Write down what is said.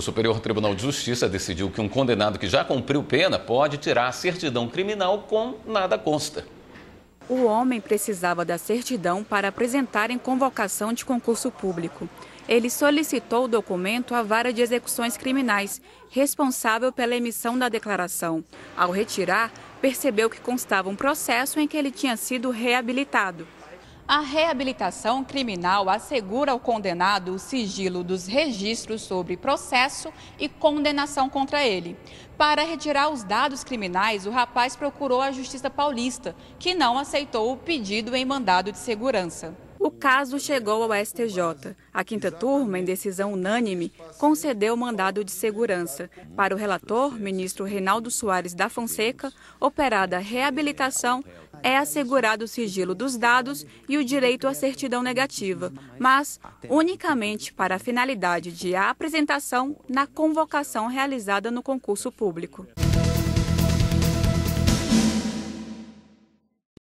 O Superior Tribunal de Justiça decidiu que um condenado que já cumpriu pena pode tirar a certidão criminal com nada consta. O homem precisava da certidão para apresentar em convocação de concurso público. Ele solicitou o documento à Vara de Execuções Criminais, responsável pela emissão da declaração. Ao retirar, percebeu que constava um processo em que ele tinha sido reabilitado. A reabilitação criminal assegura ao condenado o sigilo dos registros sobre processo e condenação contra ele. Para retirar os dados criminais, o rapaz procurou a Justiça Paulista, que não aceitou o pedido em mandado de segurança. O caso chegou ao STJ. A quinta turma, em decisão unânime, concedeu mandado de segurança. Para o relator, ministro Reinaldo Soares da Fonseca, operada a reabilitação é assegurado o sigilo dos dados e o direito à certidão negativa, mas unicamente para a finalidade de apresentação na convocação realizada no concurso público.